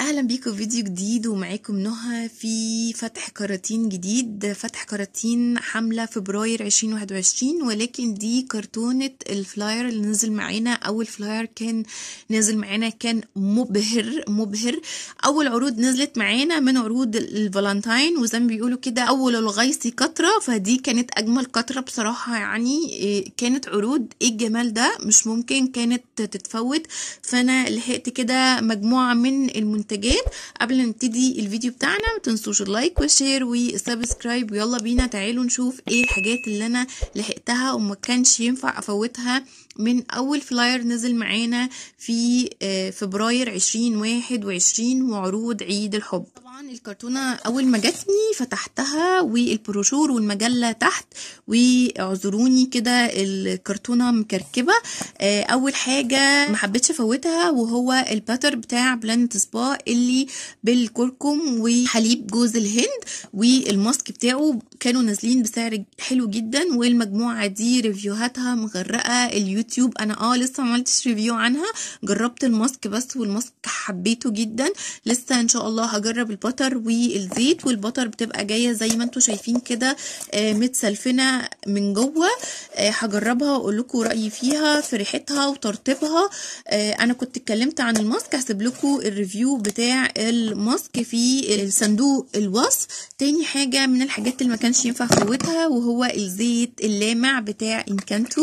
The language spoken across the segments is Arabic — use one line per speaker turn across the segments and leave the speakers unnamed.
اهلا بيكم فيديو جديد ومعاكم نهى في فتح كراتين جديد فتح كراتين حملة فبراير عشرين واحد ولكن دي كرتونة الفلاير اللي نزل معانا أول فلاير كان نزل معانا كان مبهر مبهر أول عروض نزلت معانا من عروض الفالنتاين وزي ما بيقولوا كده أول الغيث كترة فدي كانت أجمل كترة بصراحة يعني إيه، كانت عروض إيه الجمال ده مش ممكن كانت تتفوت فأنا لحقت كده مجموعة من المنتجات قبل ما نبتدي الفيديو بتاعنا ما تنسوش اللايك لايك وشير وسبسكرايب ويلا بينا تعالوا نشوف ايه الحاجات اللي انا لحقتها وما كانش ينفع افوتها من اول فلاير نزل معانا في آه، فبراير عشرين واحد وعشرين وعروض عيد الحب طبعا الكرتونة أول ما جاتني فتحتها والبروشور والمجلة تحت واعذروني كده الكرتونة مكركبة آه، أول حاجة ما حبيتش أفوتها وهو الباتر بتاع بلانت سبا اللي بالكركم وحليب جوز الهند والماسك بتاعه كانوا نازلين بسعر حلو جدا والمجموعة دي ريفيوهاتها مغرقة اليوتيوب انا اه لسه معملتش ريفيو عنها جربت الماسك بس والماسك حبيته جدا لسه ان شاء الله هجرب البتر والزيت والبتر بتبقى جاية زي ما انتوا شايفين كده آه، متسلفنة من جوه آه، هجربها واقول لكم رايي فيها في ريحتها وترطيبها آه، انا كنت اتكلمت عن الماسك هسيب لكم الريفيو بتاع الماسك في الصندوق الوصف تاني حاجه من الحاجات اللي ما كانش ينفع فوتها وهو الزيت اللامع بتاع انكانتو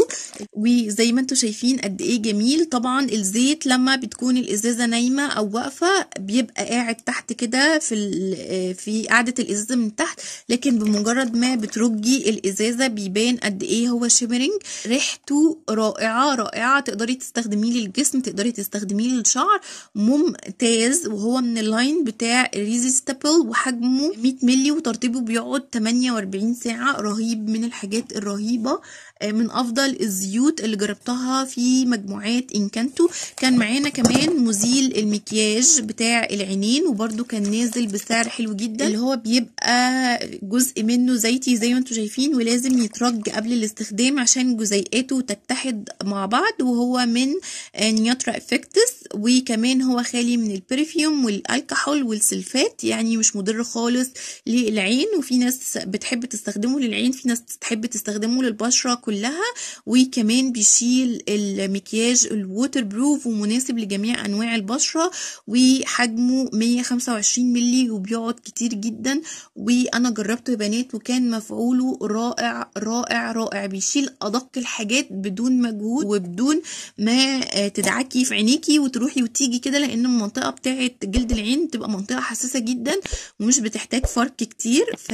وزي ما انتم شايفين قد ايه جميل طبعا الزيت لما بتكون الازازه نايمه او واقفه بيبقى قاعد تحت كده في آه، في قاعده الازازه من تحت لكن بمجرد ما بترجي الازازه بيبان قد ايه هو شيء شيمرنج ريحته رائعه رائعه تقدري تستخدميه للجسم تقدري تستخدميه للشعر ممتاز وهو من اللاين بتاع ريزيستبل وحجمه 100 مللي وترطيبه بيقعد 48 ساعه رهيب من الحاجات الرهيبه آه، من افضل الزيوت اللي جربتها في مجموعات انكانتو كان معانا كمان مزيل المكياج بتاع العينين وبرده كان نازل بسعر حلو جدا اللي هو بيبقى جزء منه زيتي زي ما انتم شايفين ولازم يترج قبل الاستخدام الكريم عشان جزيئاته تتحد مع بعض وهو من نياترا افكتس وكمان هو خالي من البرفيوم والالكحول والسلفات يعني مش مضر خالص للعين وفي ناس بتحب تستخدمه للعين في ناس بتحب تستخدمه للبشره كلها وكمان بيشيل المكياج الووتر بروف ومناسب لجميع انواع البشره وحجمه 125 ملي وبيقعد كتير جدا وانا جربته يا بنات وكان مفعوله رائع رائع رائع بيشيل تحصيل ادق الحاجات بدون مجهود وبدون ما آه، تدعكي في عينيكي وتروحي وتيجي كده لان المنطقه بتاعه جلد العين تبقى منطقه حساسه جدا ومش بتحتاج فرك كتير ف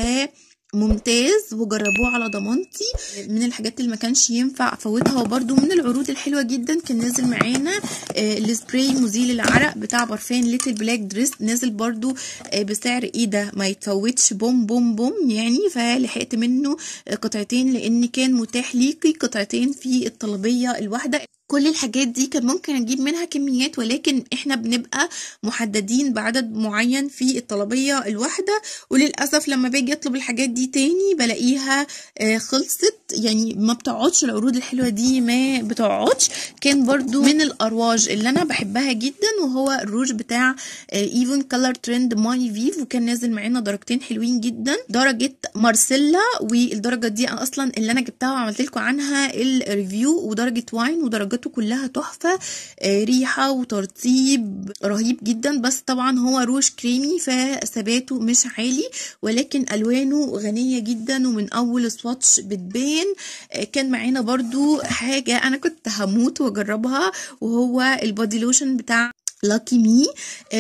ممتاز وجربوه على ضمانتي من الحاجات اللي ما كانش ينفع افوتها وبرده من العروض الحلوه جدا كان نازل معانا آه، السبراي مزيل العرق بتاع برفان ليتل بلاك دريس نازل برده آه، بسعر ايه ده ما يتفوتش بوم بوم بوم يعني فلحقت منه آه، قطعتين لان كان متاح ليكي قطعتين في الطلبيه الواحده كل الحاجات دي كان ممكن نجيب منها كميات ولكن احنا بنبقى محددين بعدد معين في الطلبية الواحدة وللأسف لما باجي اطلب الحاجات دي تاني بلاقيها آه، خلصت يعني ما بتقعدش العروض الحلوة دي ما بتقعدش كان برضو من الارواج اللي انا بحبها جدا وهو الروج بتاع ايفون كلر ترند ماي فيف وكان نازل معانا درجتين حلوين جدا درجة مارسيلا والدرجة دي اصلا اللي انا جبتها وعملت لكم عنها الريفيو ودرجة واين ودرجة حاجاته كلها تحفة آه، ريحة وترطيب رهيب جدا بس طبعا هو روش كريمي فثباته مش عالي ولكن ألوانه غنية جدا ومن أول سواتش بتبان آه، كان معانا برضو حاجة أنا كنت هموت وأجربها وهو البادي لوشن بتاع لاكي آه، مي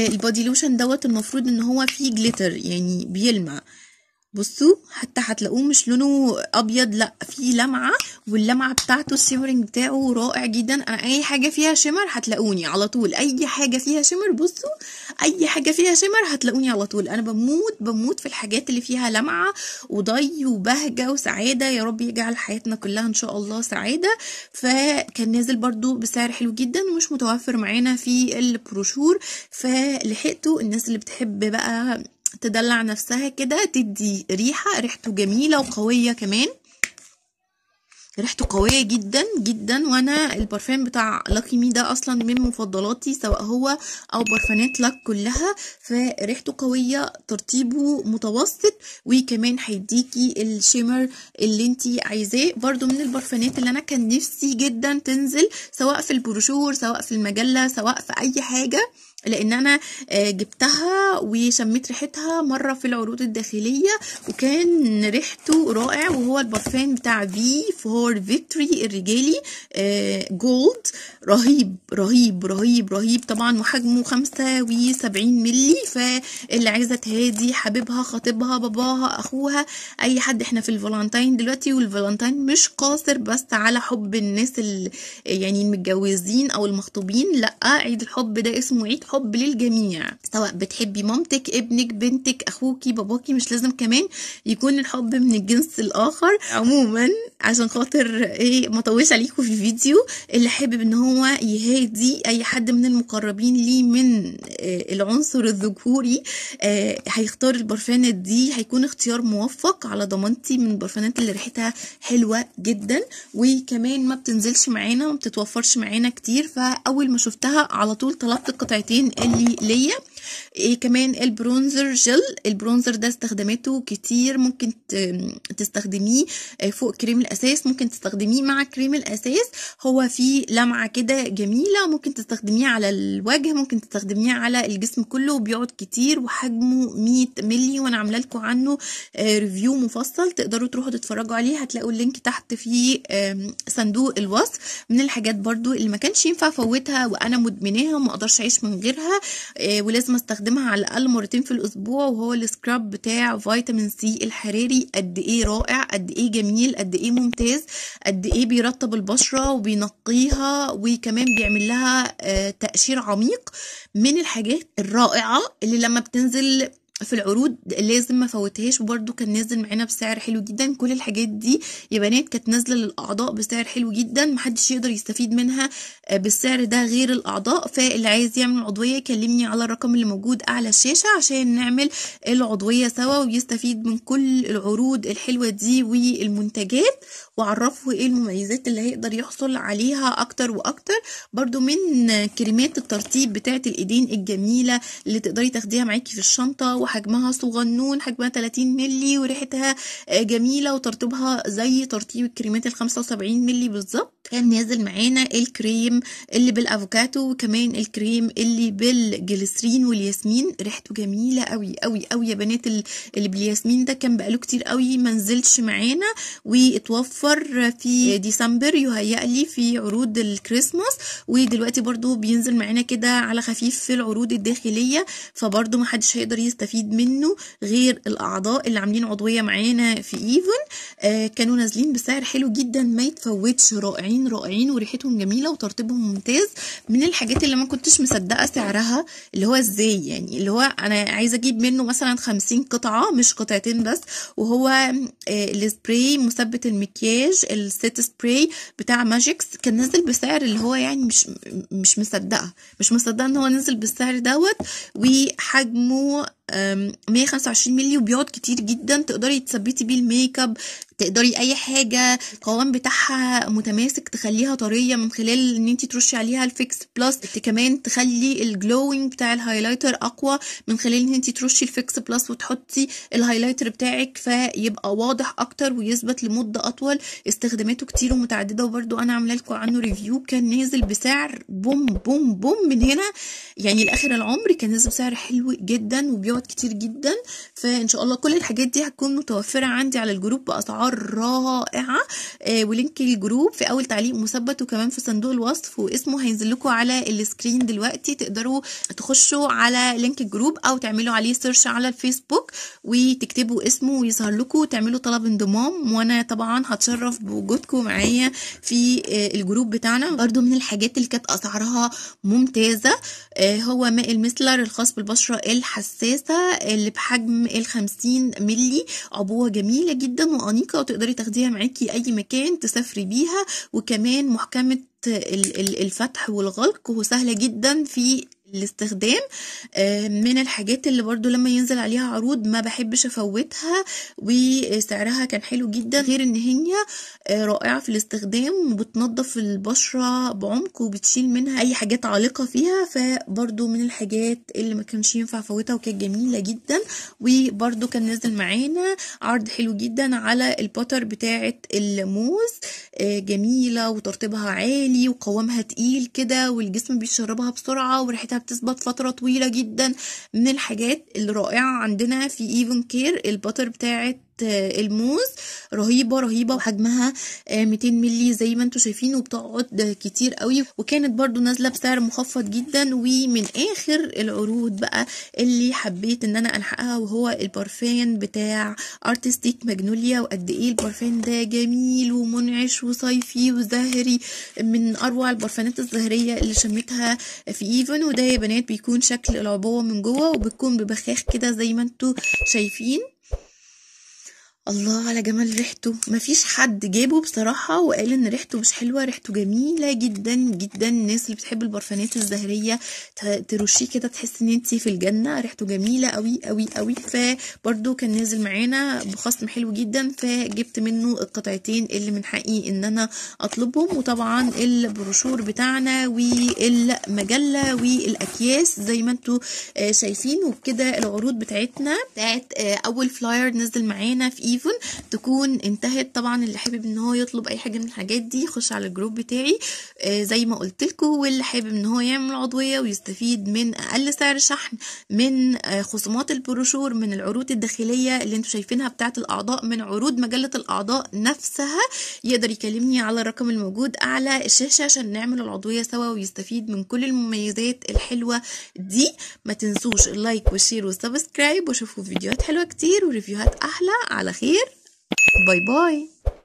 البادي لوشن دوت المفروض ان هو فيه جليتر يعني بيلمع بصوا حتى هتلاقوه مش لونه ابيض لا فيه لمعه واللمعه بتاعته الشيمرنج بتاعه رائع جدا انا اي حاجه فيها شمر هتلاقوني على طول اي حاجه فيها شمر بصوا اي حاجه فيها شمر هتلاقوني على طول انا بموت بموت في الحاجات اللي فيها لمعه وضي وبهجه وسعاده يا رب يجعل حياتنا كلها ان شاء الله سعاده فكان نازل برده بسعر حلو جدا ومش متوفر معانا في البروشور فلحقته الناس اللي بتحب بقى تدلع نفسها كده تدي ريحة ريحته جميلة وقوية كمان ريحته قوية جدا جدا وانا البرفان بتاع لاكي مي ده اصلا من مفضلاتي سواء هو او برفانات لاك كلها فريحته قوية ترطيبه متوسط وكمان هيديكي الشيمر اللي انتي عايزاه برضو من البرفانات اللي انا كان نفسي جدا تنزل سواء في البروشور سواء في المجلة سواء في اي حاجة لان انا آه، جبتها وشميت ريحتها مره في العروض الداخليه وكان ريحته رائع وهو البرفان بتاع في فور فيكتوري الرجالي جولد آه، رهيب رهيب رهيب رهيب طبعا وحجمه 75 مللي فاللي عايزه تهادي حبيبها خطيبها باباها اخوها اي حد احنا في الفالنتين دلوقتي والفالنتين مش قاصر بس على حب الناس يعني المتجوزين او المخطوبين لا عيد الحب ده اسمه عيد الحب للجميع سواء بتحبي مامتك ابنك بنتك اخوكي باباكي مش لازم كمان يكون الحب من الجنس الاخر عموما عشان خاطر ايه ما اطولش عليكم في الفيديو اللي حابب ان هو يهادي اي حد من المقربين ليه من آه، العنصر الذكوري آه، هيختار البرفانه دي هيكون اختيار موفق على ضمانتي من البرفانات اللي ريحتها حلوه جدا وكمان ما بتنزلش معانا ما بتتوفرش معانا كتير فاول ما شفتها على طول طلبت القطعتين اللي ليا إيه كمان البرونزر جل البرونزر ده استخداماته كتير ممكن تستخدميه آه، فوق كريم الأساس ممكن تستخدميه مع كريم الأساس هو فيه لمعة كده جميلة ممكن تستخدميه على الوجه ممكن تستخدميه على الجسم كله وبيقعد كتير وحجمه 100 ملي وأنا عاملة لكم عنه ريفيو آه، مفصل تقدروا تروحوا تتفرجوا عليه هتلاقوا اللينك تحت في صندوق الوصف من الحاجات برضو اللي ما كانش ينفع فوتها وأنا مدمناها وما أقدرش أعيش من غيرها آه، ولازم استخدم بستخدمها على الاقل مرتين في الاسبوع وهو السكراب بتاع فيتامين سي الحراري قد ايه رائع قد ايه جميل قد ايه ممتاز قد ايه بيرطب البشره وبينقيها وكمان بيعمل لها آه، تقشير عميق من الحاجات الرائعه اللي لما بتنزل في العروض لازم ما فوتهاش وبرده كان نازل معانا بسعر حلو جدا كل الحاجات دي يا بنات كانت نازله للاعضاء بسعر حلو جدا محدش يقدر يستفيد منها آه، بالسعر ده غير الاعضاء فاللي عايز يعمل عضويه يكلمني على الرقم اللي موجود اعلى الشاشه عشان نعمل العضويه سوا ويستفيد من كل العروض الحلوه دي والمنتجات وعرفه ايه المميزات اللي هيقدر يحصل عليها اكتر واكتر برده من كريمات الترطيب بتاعه الايدين الجميله اللي تقدري تاخديها معاكي في الشنطه وحجمها صغنون حجمها 30 مللي وريحتها آه، جميلة وترطيبها زي ترطيب الكريمات ال 75 مللي بالظبط كان نازل معانا الكريم اللي بالافوكاتو وكمان الكريم اللي بالجليسرين والياسمين ريحته جميلة قوي قوي قوي يا بنات اللي بالياسمين ده كان بقاله كتير قوي منزلش معانا واتوفر في ديسمبر يهيألي في عروض الكريسماس ودلوقتي برضو بينزل معانا كده على خفيف في العروض الداخلية فبرضو محدش هيقدر يستفيد يستفيد منه غير الاعضاء اللي عاملين عضويه معانا في ايفون آه كانوا نازلين بسعر حلو جدا ما يتفوتش رائعين رائعين وريحتهم جميله وترطيبهم ممتاز من الحاجات اللي ما كنتش مصدقه سعرها اللي هو ازاي يعني اللي هو انا عايزه اجيب منه مثلا 50 قطعه مش قطعتين بس وهو آه السبراي مثبت المكياج الست سبراي بتاع ماجيكس كان نازل بسعر اللي هو يعني مش مش مصدقه مش مصدقه ان هو نزل بالسعر دوت وحجمه 125 مللي وبيقعد كتير جدا تقدري تثبتي بيه الميك اب تقدري اي حاجه القوام بتاعها متماسك تخليها طريه من خلال ان انت ترشي عليها الفيكس بلس كمان تخلي الجلوينج بتاع الهايلايتر اقوى من خلال ان انت ترشي الفيكس بلس وتحطي الهايلايتر بتاعك فيبقى واضح اكتر ويثبت لمده اطول استخداماته كتير ومتعدده وبرده انا عامله لكم عنه ريفيو كان نازل بسعر بوم بوم بوم من هنا يعني لاخر العمر كان نازل بسعر حلو جدا وبيقعد كتير جدا فان شاء الله كل الحاجات دي هتكون متوفره عندي على الجروب باسعار الرائعه آه، ولينك الجروب في اول تعليق مثبت وكمان في صندوق الوصف واسمه هينزل لكم على السكرين دلوقتي تقدروا تخشوا على لينك الجروب او تعملوا عليه سيرش على الفيسبوك وتكتبوا اسمه ويظهر لكم وتعملوا طلب انضمام وانا طبعا هتشرف بوجودكم معايا في آه، الجروب بتاعنا برده من الحاجات اللي كانت اسعارها ممتازه آه، هو ماء المسلر الخاص بالبشره الحساسه اللي بحجم ال 50 مللي عبوه جميله جدا وانيقه وتقدري تاخديها معاكي أي مكان تسافري بيها وكمان محكمة الفتح والغلق وسهلة جدا في الاستخدام آه، من الحاجات اللي برضو لما ينزل عليها عروض ما بحبش افوتها وسعرها كان حلو جدا غير ان هي آه، رائعة في الاستخدام وبتنظف البشرة بعمق وبتشيل منها اي حاجات عالقة فيها فبرضو من الحاجات اللي ما كانش ينفع افوتها وكانت جميلة جدا وبرضو كان نازل معانا عرض حلو جدا على البوتر بتاعة الموز آه، جميلة وترطيبها عالي وقوامها تقيل كده والجسم بيشربها بسرعة وريحتها بتثبت فترة طويلة جدا من الحاجات الرائعة عندنا في ايفون كير البتر بتاعت الموز رهيبه رهيبه وحجمها 200 آه، مللي زي ما انتم شايفين وبتقعد كتير قوي وكانت برضو نازله بسعر مخفض جدا ومن اخر العروض بقى اللي حبيت ان انا الحقها وهو البارفان بتاع ارتستيك ماجنوليا وقد ايه البارفان ده جميل ومنعش وصيفي وزهري من اروع البارفانات الزهريه اللي شميتها في ايفن وده يا بنات بيكون شكل العبوه من جوه وبتكون ببخاخ كده زي ما انتم شايفين الله على جمال ريحته مفيش حد جابه بصراحة وقال ان ريحته مش حلوة ريحته جميلة جدا جدا الناس اللي بتحب البرفانات الزهرية ترشيه كده تحس ان انتي في الجنة ريحته جميلة قوي قوي قوي فبرضو كان نازل معانا بخصم حلو جدا فجبت منه القطعتين اللي من حقي ان انا اطلبهم وطبعا البروشور بتاعنا والمجلة والاكياس زي ما انتوا آه، شايفين وبكده العروض بتاعتنا بتاعت آه، اول فلاير نزل معانا في ايفون تكون انتهت طبعا اللي حابب ان هو يطلب اي حاجه من الحاجات دي يخش على الجروب بتاعي آه زي ما قلت واللي حابب ان هو يعمل عضويه ويستفيد من اقل سعر شحن من آه خصومات البروشور من العروض الداخليه اللي انتم شايفينها بتاعه الاعضاء من عروض مجله الاعضاء نفسها يقدر يكلمني على الرقم الموجود اعلى الشاشه عشان نعمل العضويه سوا ويستفيد من كل المميزات الحلوه دي ما تنسوش اللايك والشير والسبسكرايب وشوفوا فيديوهات حلوه كتير وريفيوهات احلى على خير كتير باي باي